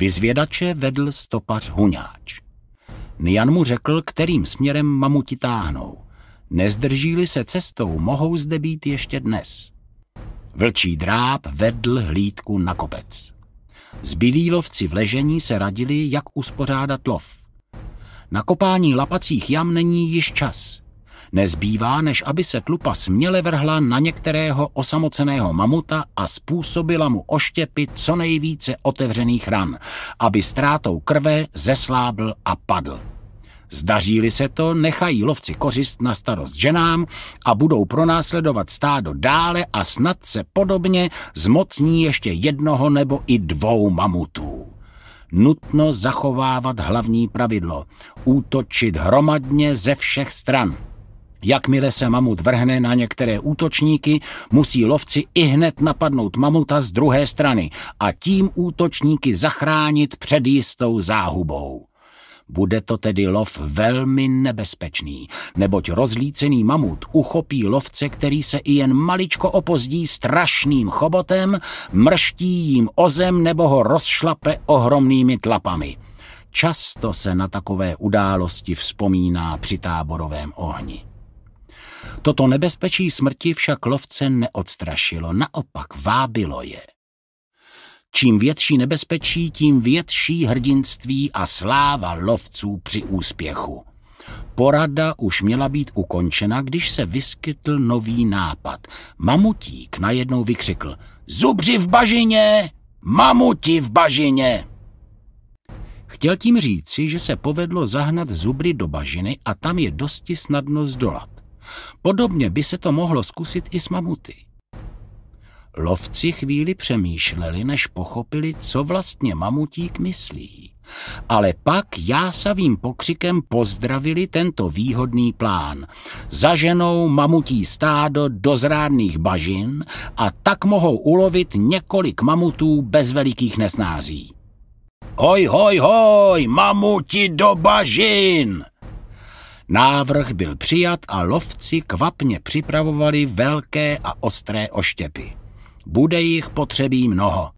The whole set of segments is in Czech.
Vyzvědače vedl stopař Huňáč. Nian mu řekl, kterým směrem mamuti táhnou. Nezdržíli se cestou, mohou zde být ještě dnes. Vlčí dráb vedl hlídku na kopec. Zbylí lovci v ležení se radili, jak uspořádat lov. Na kopání lapacích jam není již čas. Nezbývá, než aby se tlupa směle vrhla na některého osamoceného mamuta a způsobila mu oštěpy co nejvíce otevřených ran, aby ztrátou krve zeslábl a padl. zdaří se to, nechají lovci kořist na starost ženám a budou pronásledovat stádo dále a snad se podobně zmocní ještě jednoho nebo i dvou mamutů. Nutno zachovávat hlavní pravidlo – útočit hromadně ze všech stran – Jakmile se mamut vrhne na některé útočníky, musí lovci i hned napadnout mamuta z druhé strany a tím útočníky zachránit před jistou záhubou. Bude to tedy lov velmi nebezpečný, neboť rozlícený mamut uchopí lovce, který se i jen maličko opozdí strašným chobotem, mrští jim ozem nebo ho rozšlape ohromnými tlapami. Často se na takové události vzpomíná při táborovém ohni. Toto nebezpečí smrti však lovce neodstrašilo, naopak vábilo je. Čím větší nebezpečí, tím větší hrdinství a sláva lovců při úspěchu. Porada už měla být ukončena, když se vyskytl nový nápad. Mamutík najednou vykřikl Zubři v bažině! Mamuti v bažině! Chtěl tím říci, že se povedlo zahnat zubry do bažiny a tam je dosti snadno zdolat. Podobně by se to mohlo zkusit i s mamuty. Lovci chvíli přemýšleli, než pochopili, co vlastně mamutík myslí. Ale pak jásavým pokřikem pozdravili tento výhodný plán. Zaženou mamutí stádo do zrádných bažin a tak mohou ulovit několik mamutů bez velikých nesnází. Hoj, hoj, hoj, mamuti do bažin! Návrh byl přijat a lovci kvapně připravovali velké a ostré oštěpy. Bude jich potřebí mnoho.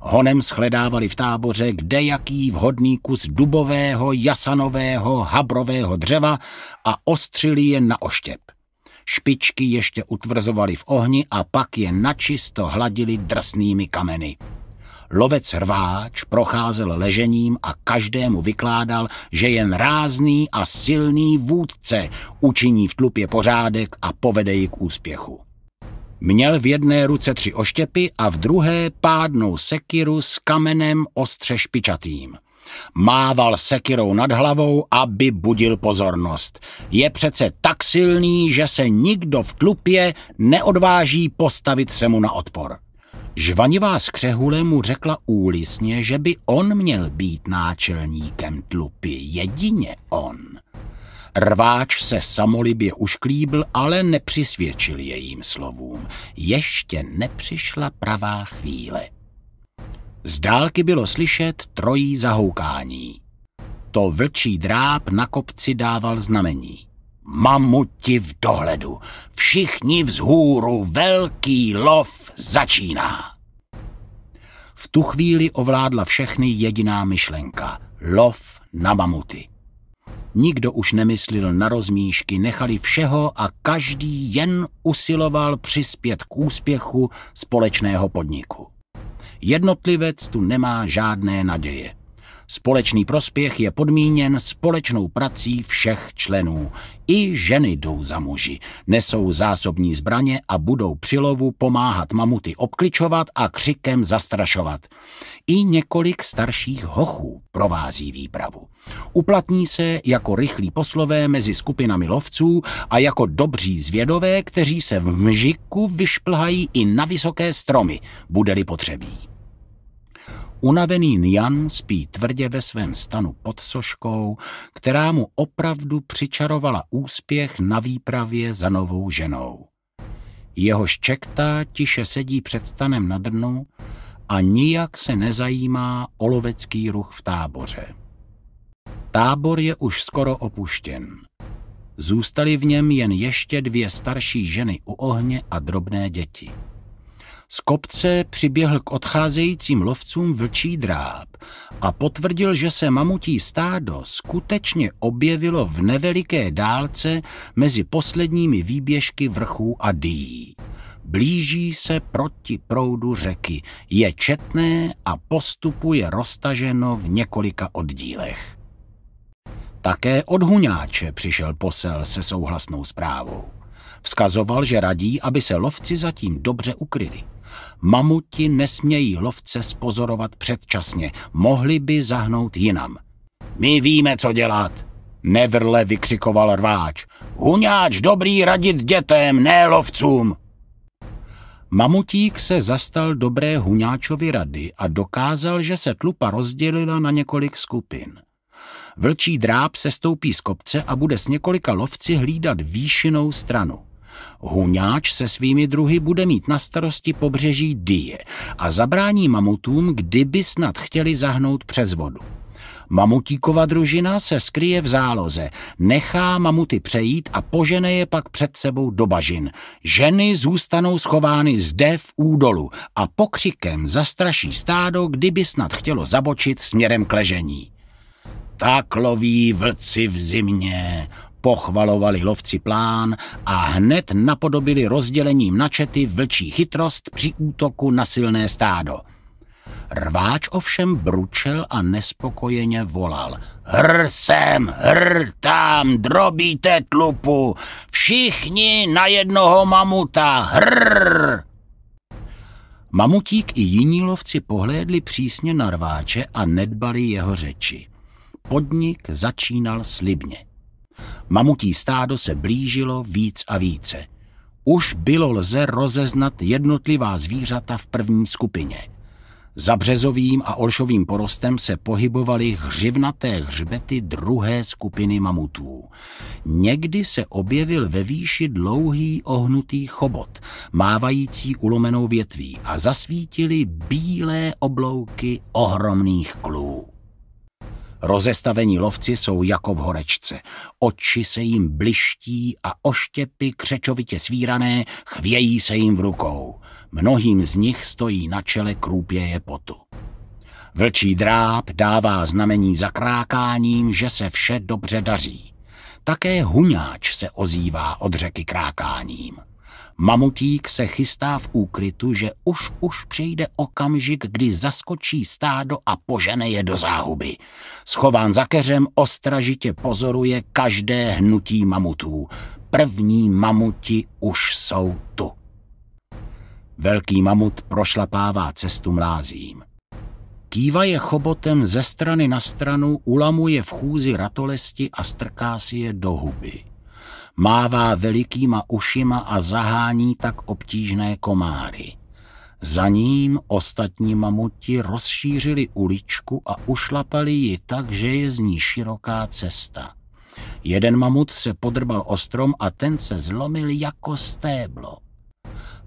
Honem shledávali v táboře kde jaký vhodný kus dubového, jasanového, habrového dřeva a ostřili je na oštěp. Špičky ještě utvrzovali v ohni a pak je načisto hladili drsnými kameny lovec rváč procházel ležením a každému vykládal, že jen rázný a silný vůdce učiní v tlupě pořádek a povede ji k úspěchu. Měl v jedné ruce tři oštěpy a v druhé pádnou sekiru s kamenem ostře špičatým. Mával sekirou nad hlavou, aby budil pozornost. Je přece tak silný, že se nikdo v tlupě neodváží postavit se mu na odpor. Žvanivá z Křehule mu řekla úlisně, že by on měl být náčelníkem tlupy, jedině on. Rváč se samolibě ušklíbil, ale nepřisvědčil jejím slovům. Ještě nepřišla pravá chvíle. Z dálky bylo slyšet trojí zahoukání. To vlčí dráb na kopci dával znamení. Mamuti v dohledu. Všichni vzhůru. Velký lov začíná. V tu chvíli ovládla všechny jediná myšlenka. Lov na mamuty. Nikdo už nemyslil na rozmíšky, nechali všeho a každý jen usiloval přispět k úspěchu společného podniku. Jednotlivec tu nemá žádné naděje. Společný prospěch je podmíněn společnou prací všech členů. I ženy jdou za muži, nesou zásobní zbraně a budou při lovu pomáhat mamuty obkličovat a křikem zastrašovat. I několik starších hochů provází výpravu. Uplatní se jako rychlí poslové mezi skupinami lovců a jako dobří zvědové, kteří se v mžiku vyšplhají i na vysoké stromy, bude-li potřebí. Unavený Nian spí tvrdě ve svém stanu pod soškou, která mu opravdu přičarovala úspěch na výpravě za novou ženou. Jeho ščekta tiše sedí před stanem na drnu a nijak se nezajímá o lovecký ruch v táboře. Tábor je už skoro opuštěn. Zůstaly v něm jen ještě dvě starší ženy u ohně a drobné děti. Z kopce přiběhl k odcházejícím lovcům vlčí dráb a potvrdil, že se mamutí stádo skutečně objevilo v neveliké dálce mezi posledními výběžky vrchů a dý. Blíží se proti proudu řeky, je četné a postupuje roztaženo v několika oddílech. Také od Huňáče přišel posel se souhlasnou zprávou. Vzkazoval, že radí, aby se lovci zatím dobře ukryli. Mamuti nesmějí lovce spozorovat předčasně, mohli by zahnout jinam. My víme, co dělat, nevrle vykřikoval rváč. Huňáč dobrý radit dětem, ne lovcům. Mamutík se zastal dobré huňáčovi rady a dokázal, že se tlupa rozdělila na několik skupin. Vlčí dráb se stoupí z kopce a bude s několika lovci hlídat výšinou stranu. Huňáč se svými druhy bude mít na starosti pobřeží Die a zabrání mamutům, kdyby snad chtěli zahnout přes vodu. Mamutíkova družina se skryje v záloze, nechá mamuty přejít a požene je pak před sebou do bažin. Ženy zůstanou schovány zde v údolu a pokřikem zastraší stádo, kdyby snad chtělo zabočit směrem k ležení. Tak loví vlci v zimě, Pochvalovali lovci plán a hned napodobili rozdělením načety vlčí chytrost při útoku na silné stádo. Rváč ovšem bručel a nespokojeně volal. Hr sem, hr tam, drobíte tlupu, všichni na jednoho mamuta, hr! Mamutík i jiní lovci pohlédli přísně na rváče a nedbali jeho řeči. Podnik začínal slibně. Mamutí stádo se blížilo víc a více. Už bylo lze rozeznat jednotlivá zvířata v první skupině. Za březovým a olšovým porostem se pohybovaly hřivnaté hřbety druhé skupiny mamutů. Někdy se objevil ve výši dlouhý ohnutý chobot, mávající ulomenou větví a zasvítily bílé oblouky ohromných klů. Rozestavení lovci jsou jako v horečce. Oči se jim bliští a oštěpy křečovitě svírané chvějí se jim v rukou. Mnohým z nich stojí na čele krůpěje potu. Vlčí dráb dává znamení zakrákáním, že se vše dobře daří. Také huňáč se ozývá od řeky krákáním. Mamutík se chystá v úkrytu, že už už přijde okamžik, kdy zaskočí stádo a požene je do záhuby. Schován za keřem ostražitě pozoruje každé hnutí mamutů. První mamuti už jsou tu. Velký mamut prošlapává cestu mlázím. Kýva je chobotem ze strany na stranu, ulamuje v chůzi ratolesti a strká si je do huby mává velikýma ušima a zahání tak obtížné komáry. Za ním ostatní mamuti rozšířili uličku a ušlapali ji tak, že je z ní široká cesta. Jeden mamut se podrbal o strom a ten se zlomil jako stéblo.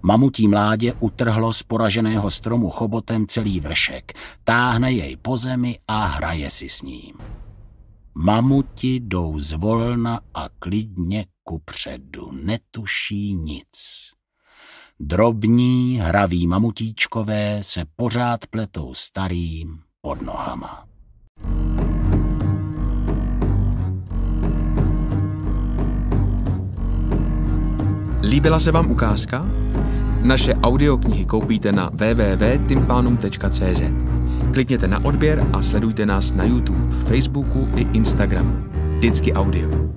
Mamutí mládě utrhlo z poraženého stromu chobotem celý vršek, táhne jej po zemi a hraje si s ním. Mamuti jdou zvolna a klidně ku předu, netuší nic. Drobní, hraví mamutíčkové se pořád pletou starým pod nohama. Líbila se vám ukázka? Naše audioknihy koupíte na www.timpanum.cz. Klikněte na odběr a sledujte nás na YouTube, Facebooku i Instagramu. Vždycky audio.